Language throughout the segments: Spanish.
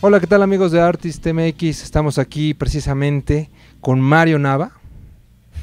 Hola, ¿qué tal amigos de Artist MX? Estamos aquí precisamente con Mario Nava,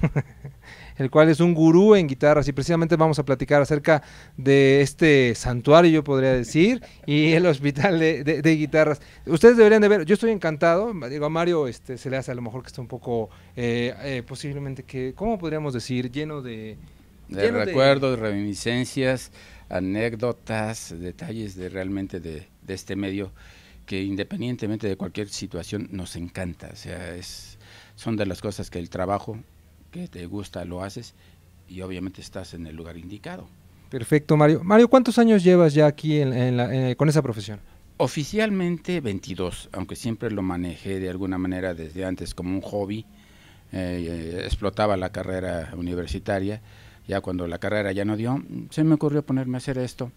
el cual es un gurú en guitarras y precisamente vamos a platicar acerca de este santuario, yo podría decir, y el hospital de, guitarras. Ustedes deberían de ver, yo estoy encantado, digo, a Mario este, se le hace a lo mejor que está un poco, eh, eh, posiblemente que, ¿cómo podríamos decir? Lleno de... De recuerdos, reminiscencias, anécdotas, detalles de realmente de este medio que independientemente de cualquier situación nos encanta. O sea, es, son de las cosas que el trabajo que te gusta lo haces y obviamente estás en el lugar indicado. Perfecto, Mario. Mario, ¿cuántos años llevas ya aquí eh, con esa profesión? Oficialmente 22, aunque siempre lo manejé de alguna manera desde antes como un hobby. Eh, eh, explotaba la carrera universitaria. Ya cuando la carrera ya no dio, se me ocurrió ponerme a hacer esto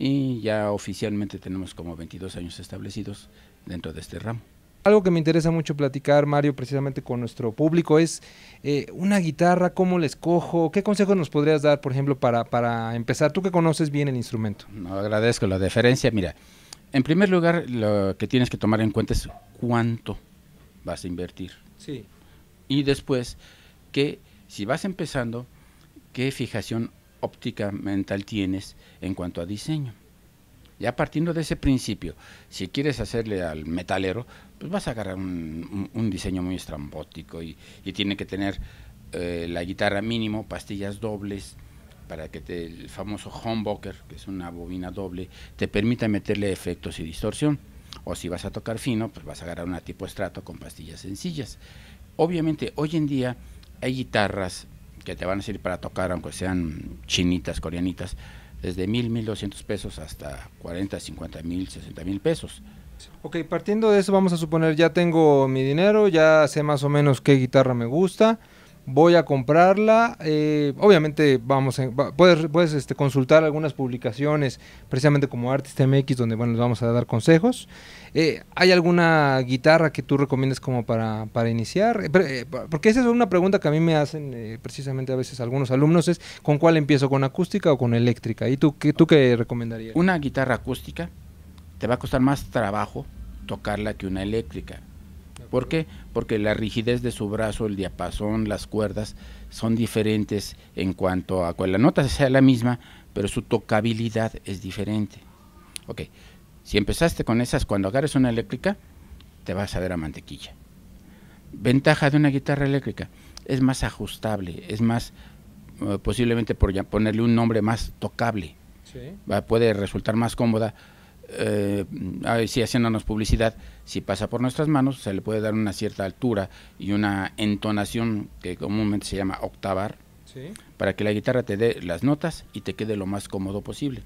y ya oficialmente tenemos como 22 años establecidos dentro de este ramo. Algo que me interesa mucho platicar, Mario, precisamente con nuestro público es eh, una guitarra, cómo la escojo, qué consejos nos podrías dar, por ejemplo, para, empezar, tú que conoces bien el instrumento. No, agradezco la deferencia, mira, en primer lugar lo que tienes que tomar en cuenta es cuánto vas a invertir. Sí. Y después, que si vas empezando, qué fijación óptica mental tienes en cuanto a diseño. Ya partiendo de ese principio, si quieres hacerle al metalero, pues vas a agarrar un, diseño muy estrambótico y, tiene que tener eh, la guitarra mínimo, pastillas dobles, para que el famoso humbucker, que es una bobina doble, te permita meterle efectos y distorsión. O si vas a tocar fino, pues vas a agarrar una tipo estrato con pastillas sencillas. Obviamente, hoy en día hay guitarras que te van a decir para tocar, aunque sean chinitas, coreanitas, desde mil, mil doscientos pesos hasta cuarenta, cincuenta mil, sesenta mil pesos. Ok, partiendo de eso vamos a suponer ya tengo mi dinero, ya sé más o menos qué guitarra me gusta, voy a comprarla. Eh, obviamente vamos puedes, puedes este, consultar algunas publicaciones, precisamente como Artist MX, donde bueno, les vamos a dar consejos. Eh, ¿Hay alguna guitarra que tú recomiendes como para, iniciar? Eh, porque esa es una pregunta que a mí me hacen precisamente a veces algunos alumnos, es ¿con cuál empiezo? ¿Con acústica o con eléctrica? ¿Y tú qué, tú qué recomendarías? Una guitarra acústica te va a costar más trabajo tocarla que una eléctrica ¿Por qué? Porque la rigidez de su brazo, el diapasón, las cuerdas son diferentes en cuanto a cual la nota sea la misma, pero su tocabilidad es diferente. Ok, si empezaste con esas, cuando agarres una eléctrica, te vas a ver a mantequilla. Ventaja de una guitarra eléctrica, es más ajustable, es más, eh, posiblemente por ya ponerle un nombre más tocable, puede resultar más cómoda eh, si haciéndonos publicidad, si pasa por nuestras manos, se le puede dar una cierta altura y una entonación que comúnmente se llama octavar, para que la guitarra te dé las notas y te quede lo más cómodo posible.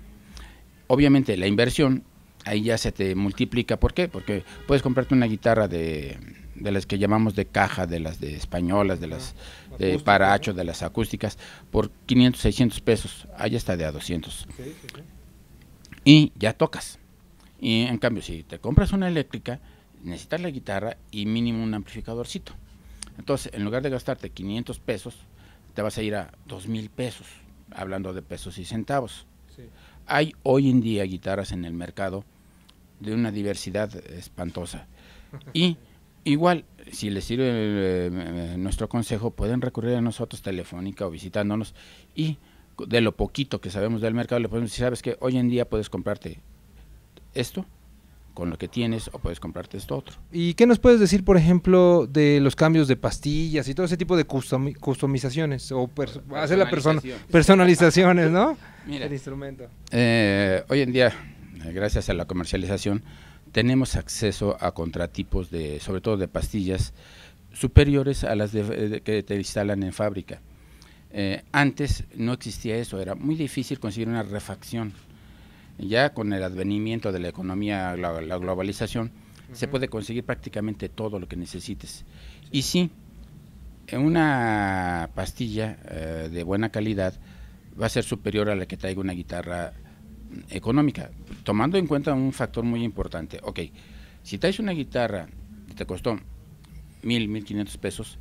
Obviamente la inversión ahí ya se te multiplica, ¿por qué? Porque puedes comprarte una guitarra de, las que llamamos de caja, de las de españolas, de las de paracho, de las acústicas, por 500, 600 pesos, ahí está de a 200. Y ya tocas y en cambio, si te compras una eléctrica, necesitas la guitarra y mínimo un amplificadorcito. Entonces, en lugar de gastarte 500 pesos, te vas a ir a 2.000 pesos, hablando de pesos y centavos. Hay hoy en día guitarras en el mercado de una diversidad espantosa. Y igual, si les sirve eh, eh, nuestro consejo, pueden recurrir a nosotros telefónica o visitándonos y de lo poquito que sabemos del mercado le podemos decir, sabes que hoy en día puedes comprarte esto con lo que tienes o puedes comprarte esto otro. ¿Y qué nos puedes decir, por ejemplo, de los cambios de pastillas y todo ese tipo de customizaciones o hacer la persona personalizaciones, ¿no? el instrumento. Eh, hoy en día, gracias a la comercialización, tenemos acceso a contratipos de, sobre todo de pastillas, superiores a las que te instalan en fábrica. Eh, antes no existía eso, era muy difícil conseguir una refacción ya con el advenimiento de la economía, la, globalización, se puede conseguir prácticamente todo lo que necesites. Y sí, una pastilla eh, de buena calidad va a ser superior a la que traiga una guitarra mm, económica, tomando en cuenta un factor muy importante. Ok, si traes una guitarra que te costó mil, mil quinientos pesos,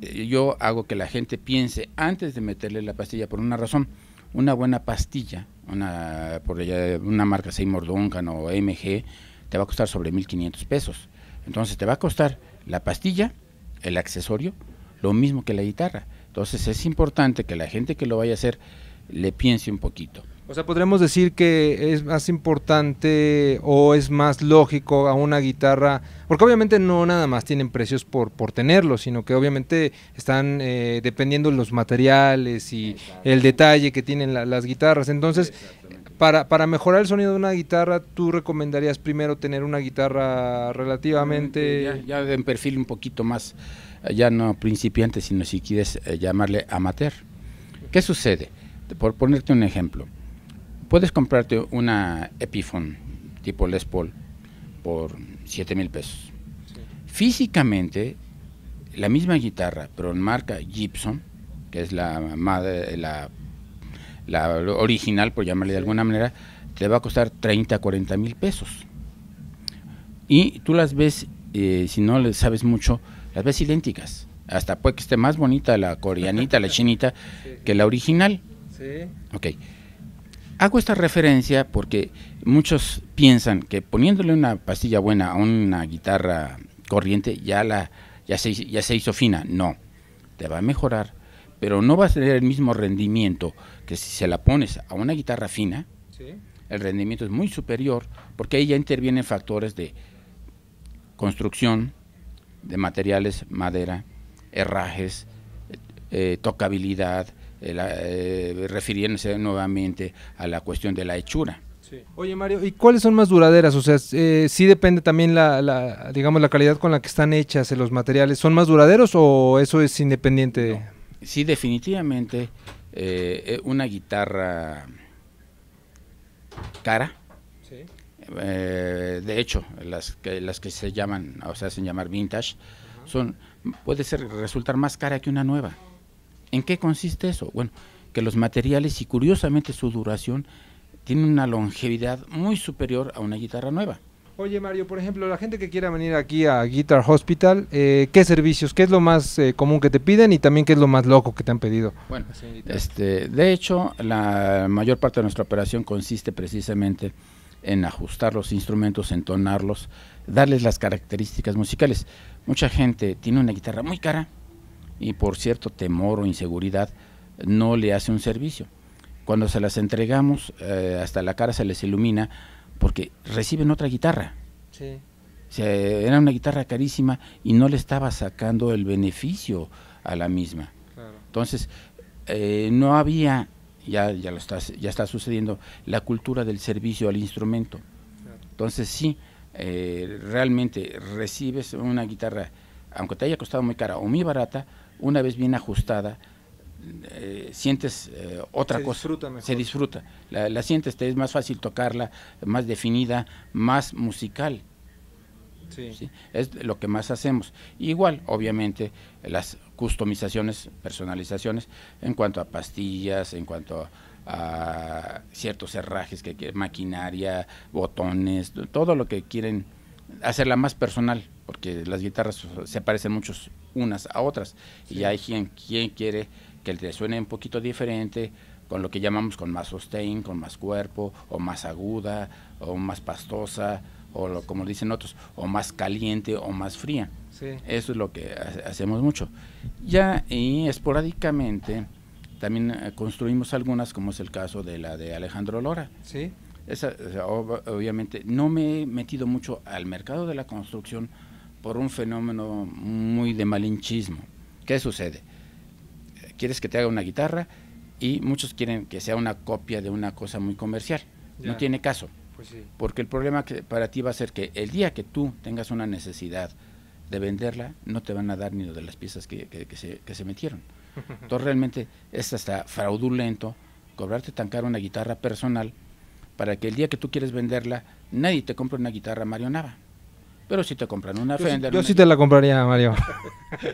eh, yo hago que la gente piense antes de meterle la pastilla por una razón. Una buena pastilla una, por una marca Seymour Duncan o MG, te va a costar sobre 1.500 pesos. Entonces te va a costar la pastilla, el accesorio, lo mismo que la guitarra. Entonces es importante que la gente que lo vaya a hacer le piense un poquito. O sea, podríamos decir que es más importante o es más lógico a una guitarra, porque obviamente no nada más tienen precios por, por tenerlo, sino que obviamente están eh, dependiendo los materiales y el detalle que tienen las guitarras. Entonces, para, para, mejorar el sonido de una guitarra, ¿tú recomendarías primero tener una guitarra relativamente... Eh, ya, en perfil un poquito más, eh, ya no principiante, sino si quieres eh, llamarle amateur. ¿Qué sucede? Por ponerte un ejemplo, puedes comprarte una Epiphone tipo Les Paul por 7 mil pesos. Físicamente, la misma guitarra, pero en marca Gibson, que es la, madre, la, original, por llamarle de alguna manera, te va a costar 30, 40 mil pesos. Y tú las ves, eh, si no le sabes mucho, las ves idénticas. Hasta puede que esté más bonita la coreanita, la chinita, que la original. Sí. Ok. Hago esta referencia porque muchos piensan que poniéndole una pastilla buena a una guitarra corriente ya, la, ya, se, ya se hizo fina. No, te va a mejorar, pero no va a tener el mismo rendimiento que si se la pones a una guitarra fina. El rendimiento es muy superior porque ahí ya intervienen factores de construcción, de materiales, madera, herrajes, eh, tocabilidad, eh, eh, refiriéndose nuevamente a la cuestión de la hechura. Oye Mario, ¿y cuáles son más duraderas? O sea, eh, sí depende también la, digamos, la calidad con la que están hechas eh, los materiales. ¿Son más duraderos o eso es independiente? Sí, definitivamente una guitarra cara. de hecho, las que, las que se llaman, o se hacen llamar vintage, son puede ser resultar más cara que una nueva. ¿En qué consiste eso? Bueno, que los materiales y curiosamente su duración tienen una longevidad muy superior a una guitarra nueva. Oye Mario, por ejemplo, la gente que quiera venir aquí a Guitar Hospital, eh, ¿qué servicios? ¿Qué es lo más eh, común que te piden y también qué es lo más loco que te han pedido? Bueno, este, de hecho, la mayor parte de nuestra operación consiste precisamente en ajustar los instrumentos, entonarlos, darles las características musicales. Mucha gente tiene una guitarra muy cara, y por cierto temor o inseguridad no le hace un servicio. Cuando se las entregamos, eh, hasta la cara se les ilumina porque reciben otra guitarra. era una guitarra carísima y no le estaba sacando el beneficio a la misma. Entonces, eh, no había, ya, ya, lo está, ya está sucediendo, la cultura del servicio al instrumento. Entonces, sí, eh, realmente recibes una guitarra, aunque te haya costado muy cara o muy barata, una vez bien ajustada, eh, sientes eh, otra cosa. Se disfruta. La, sientes, te es más fácil tocarla, más definida, más musical. Sí. Es lo que más hacemos. Igual, obviamente, las customizaciones, personalizaciones, en cuanto a pastillas, en cuanto a, ciertos herrajes que, que maquinaria, botones, todo lo que quieren hacerla más personal, porque las guitarras se parecen muchos unas a otras, y hay quien, quiere que te suene un poquito diferente, con lo que llamamos con más sustain, con más cuerpo, o más aguda, o más pastosa, o como dicen otros, o más caliente, o más fría. Eso es lo que hacemos mucho. Ya y esporádicamente también eh, construimos algunas, como es el caso de la de Alejandro Lora. Sí obviamente, no me he metido mucho al mercado de la construcción por un fenómeno muy de malinchismo. ¿Qué sucede? Quieres que te haga una guitarra y muchos quieren que sea una copia de una cosa muy comercial. No tiene caso. Pues Porque el problema que para ti va a ser que el día que tú tengas una necesidad de venderla, no te van a dar ni de las piezas que, que, se, que se, metieron. Entonces realmente es hasta fraudulento cobrarte tan caro una guitarra personal para que el día que tú quieres venderla, nadie te compre una guitarra Mario Nava. Pero si te compran una Fender. yo sí te la compraría, Mario.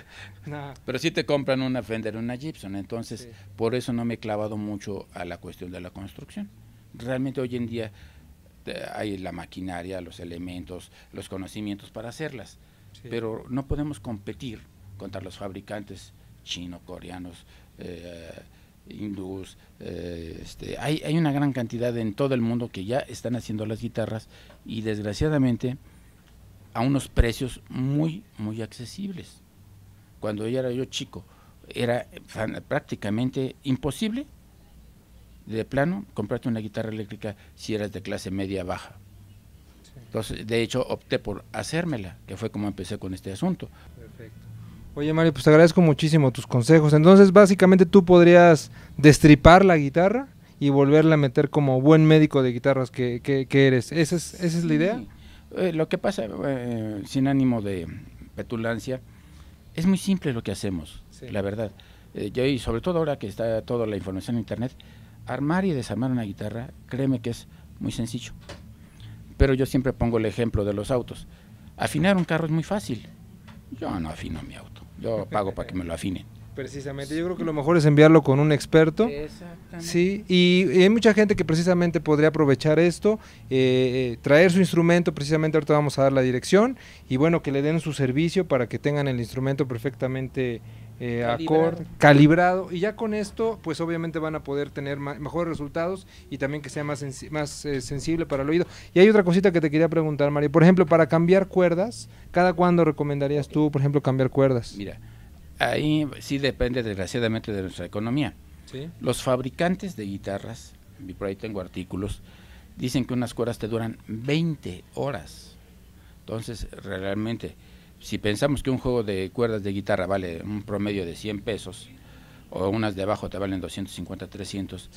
Pero si te compran una Fender, una Gibson. Entonces, por eso no me he clavado mucho a la cuestión de la construcción. Realmente hoy en día eh, hay la maquinaria, los elementos, los conocimientos para hacerlas. Pero no podemos competir contra los fabricantes chinos, coreanos, eh, hindús, eh, este, hay, hay, una gran cantidad en todo el mundo que ya están haciendo las guitarras y desgraciadamente a unos precios muy, muy accesibles. Cuando yo era yo chico, era prácticamente imposible de plano comprarte una guitarra eléctrica si eras de clase media baja. Entonces, de hecho, opté por hacérmela, que fue como empecé con este asunto. Oye Mario, pues te agradezco muchísimo tus consejos. Entonces, básicamente tú podrías destripar la guitarra y volverla a meter como buen médico de guitarras que, eres. ¿Esa es, la idea? Eh, lo que pasa, eh, sin ánimo de petulancia, es muy simple lo que hacemos, la verdad. Eh, y sobre todo ahora que está toda la información en Internet, armar y desarmar una guitarra, créeme que es muy sencillo. Pero yo siempre pongo el ejemplo de los autos. Afinar un carro es muy fácil. Yo no afino mi auto. Yo pago para que me lo afinen precisamente. Yo creo que lo mejor es enviarlo con un experto. Exactamente. Sí, y, hay mucha gente que precisamente podría aprovechar esto, eh, eh, traer su instrumento, precisamente ahorita vamos a dar la dirección, y bueno, que le den su servicio para que tengan el instrumento perfectamente eh, acorde, calibrado. Y ya con esto, pues obviamente van a poder tener mejores resultados y también que sea más, más sensible para el oído. Y hay otra cosita que te quería preguntar, Mario. Por ejemplo, para cambiar cuerdas, ¿cada cuándo recomendarías tú, por ejemplo, cambiar cuerdas? Mira, ahí sí depende desgraciadamente de nuestra economía. Los fabricantes de guitarras, y por ahí tengo artículos, dicen que unas cuerdas te duran 20 horas. Entonces, realmente, si pensamos que un juego de cuerdas de guitarra vale un promedio de 100 pesos, o unas de abajo te valen 250, 300,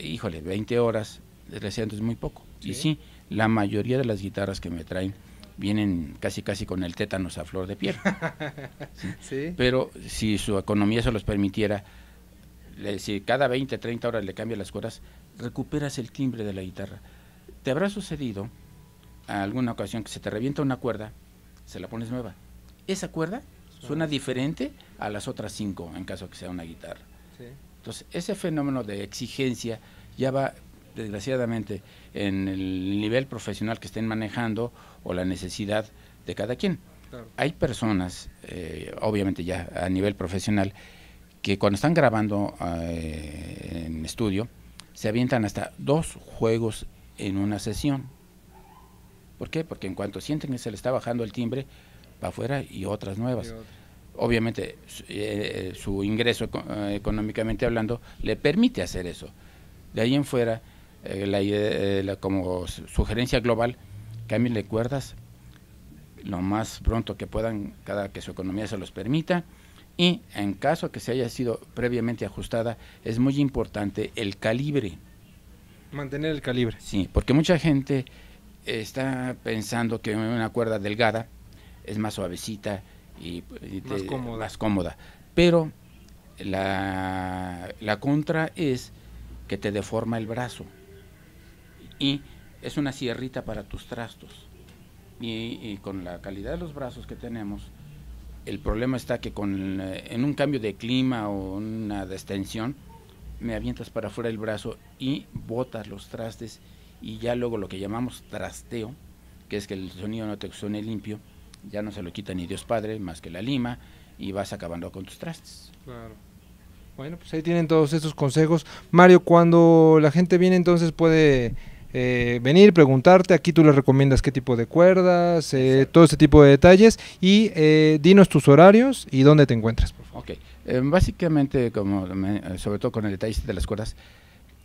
híjole, 20 horas, 300 es muy poco. Y sí, la mayoría de las guitarras que me traen vienen casi casi con el tétanos a flor de piel. Pero si su economía se los permitiera, le, si cada 20, 30 horas le cambias las cuerdas, recuperas el timbre de la guitarra. ¿Te habrá sucedido a alguna ocasión que se te revienta una cuerda, se la pones nueva? Esa cuerda suena diferente a las otras cinco en caso que sea una guitarra. Entonces, ese fenómeno de exigencia ya va desgraciadamente, en el nivel profesional que estén manejando o la necesidad de cada quien. Hay personas, eh, obviamente ya a nivel profesional, que cuando están grabando eh, en estudio, se avientan hasta dos juegos en una sesión. ¿Por qué? Porque en cuanto sienten que se le está bajando el timbre, va afuera y otras nuevas. Obviamente su eh, ingreso económicamente hablando le permite hacer eso. De ahí en fuera, eh, eh, la, como sugerencia global, las cuerdas lo más pronto que puedan, cada que su economía se los permita. Y en caso que se haya sido previamente ajustada, es muy importante el calibre. Mantener el calibre. Sí, porque mucha gente está pensando que una cuerda delgada es más suavecita y, más, cómoda. Pero la contra es que te deforma el brazo y es una sierrita para tus trastos. Y, con la calidad de los brazos que tenemos, el problema está que con eh, en un cambio de clima o una extensión, me avientas para afuera el brazo y botas los trastes y ya luego lo que llamamos trasteo, que es que el sonido no te suene limpio, ya no se lo quita ni Dios Padre más que la lima y vas acabando con tus trastes. Claro. Bueno, pues ahí tienen todos estos consejos. Mario, cuando la gente viene entonces puede eh, venir, preguntarte. Aquí tú les recomiendas qué tipo de cuerdas, eh, todo ese tipo de detalles. Y eh, dinos tus horarios y dónde te encuentras, por favor. Ok, básicamente, como, sobre todo con el detalle de las cuerdas,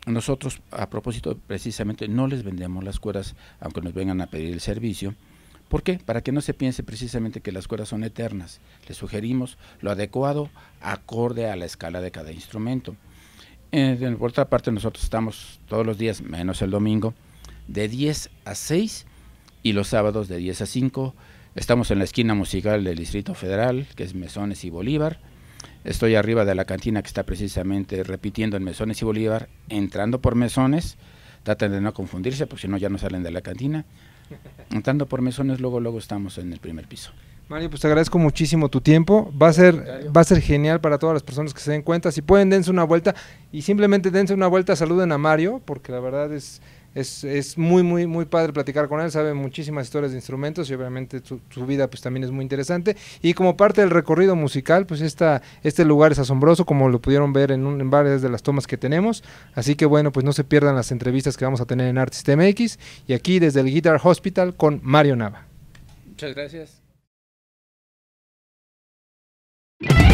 nosotros a propósito precisamente no les vendemos las cuerdas, aunque nos vengan a pedir el servicio. ¿Por qué? Para que no se piense precisamente que las cuerdas son eternas. Les sugerimos lo adecuado acorde a la escala de cada instrumento por otra parte, nosotros estamos todos los días, menos el domingo, de 10 a 6 y los sábados de 10 a 5. Estamos en la esquina musical del Distrito Federal, que es Mesones y Bolívar. Estoy arriba de la cantina que está precisamente repitiendo en Mesones y Bolívar, entrando por Mesones. Traten de no confundirse, porque si no ya no salen de la cantina. Entrando por Mesones, luego, luego estamos en el primer piso. Mario, pues te agradezco muchísimo tu tiempo. Va a ser, va a ser genial para todas las personas que se den cuenta. Si pueden, dense una vuelta y simplemente dense una vuelta, saluden a Mario, porque la verdad es, es, muy, muy, muy padre platicar con él. Sabe muchísimas historias de instrumentos y obviamente su, vida pues también es muy interesante. Y como parte del recorrido musical, pues esta, este lugar es asombroso, como lo pudieron ver en, en varias de las tomas que tenemos. Así que bueno, pues no se pierdan las entrevistas que vamos a tener en Artist MX y aquí desde el Guitar Hospital con Mario Nava. Muchas gracias. you